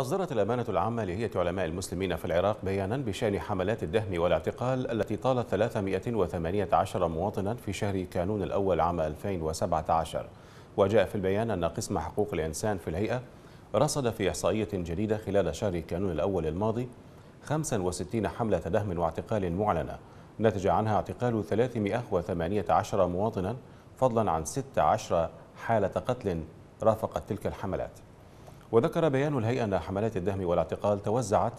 أصدرت الأمانة العامة لهيئة علماء المسلمين في العراق بيانا بشأن حملات الدهم والاعتقال التي طالت 318 مواطنا في شهر كانون الأول عام 2017 وجاء في البيان أن قسم حقوق الإنسان في الهيئة رصد في إحصائية جديدة خلال شهر كانون الأول الماضي 65 حملة دهم واعتقال معلنة نتج عنها اعتقال 318 مواطنا فضلا عن 16 حالة قتل رافقت تلك الحملات وذكر بيان الهيئة أن حملات الدهم والاعتقال توزعت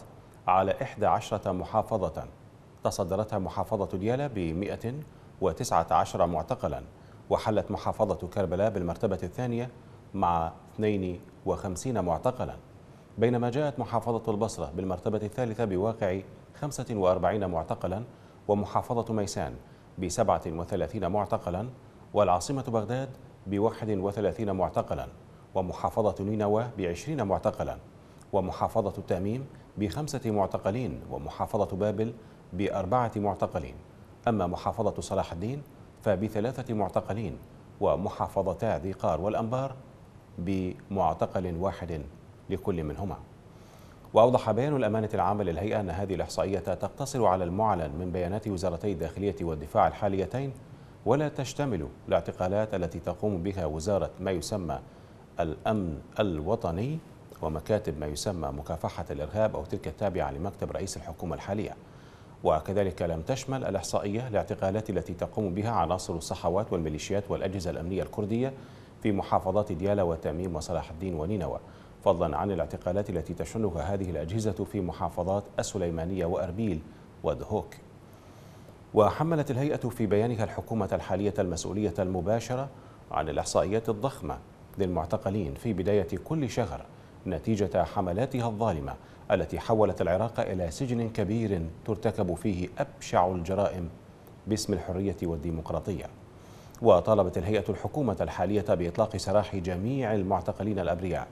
على 11 محافظة تصدرتها محافظة ديالى ب 119 معتقلا وحلت محافظة كربلاء بالمرتبة الثانية مع 52 معتقلا بينما جاءت محافظة البصرة بالمرتبة الثالثة بواقع 45 معتقلا ومحافظة ميسان ب 37 معتقلا والعاصمة بغداد ب 31 معتقلا ومحافظة نينوى بعشرين معتقلا ومحافظة التاميم بخمسة معتقلين ومحافظة بابل بأربعة معتقلين أما محافظة صلاح الدين فبثلاثة معتقلين ومحافظتا ذي قار والأنبار بمعتقل واحد لكل منهما وأوضح بيان الأمانة العامة للهيئة أن هذه الإحصائية تقتصر على المعلن من بيانات وزارتي الداخلية والدفاع الحاليتين ولا تشتمل الاعتقالات التي تقوم بها وزارة ما يسمى الأمن الوطني ومكاتب ما يسمى مكافحة الإرهاب أو تلك التابعة لمكتب رئيس الحكومة الحالية وكذلك لم تشمل الإحصائية الاعتقالات التي تقوم بها عناصر الصحوات والميليشيات والأجهزة الأمنية الكردية في محافظات ديالى وتميم وصلاح الدين ونينوى فضلا عن الاعتقالات التي تشنها هذه الأجهزة في محافظات السليمانية وأربيل ودهوك وحملت الهيئة في بيانها الحكومة الحالية المسؤولية المباشرة عن الإحصائيات الضخمة للمعتقلين في بداية كل شهر نتيجة حملاتها الظالمة التي حولت العراق إلى سجن كبير ترتكب فيه أبشع الجرائم باسم الحرية والديمقراطية وطالبت الهيئة الحكومة الحالية بإطلاق سراح جميع المعتقلين الأبرياء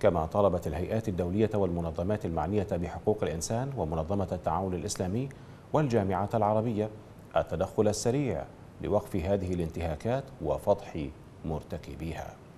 كما طالبت الهيئات الدولية والمنظمات المعنية بحقوق الإنسان ومنظمة التعاون الإسلامي والجامعة العربية التدخل السريع لوقف هذه الانتهاكات وفضح مرتكبيها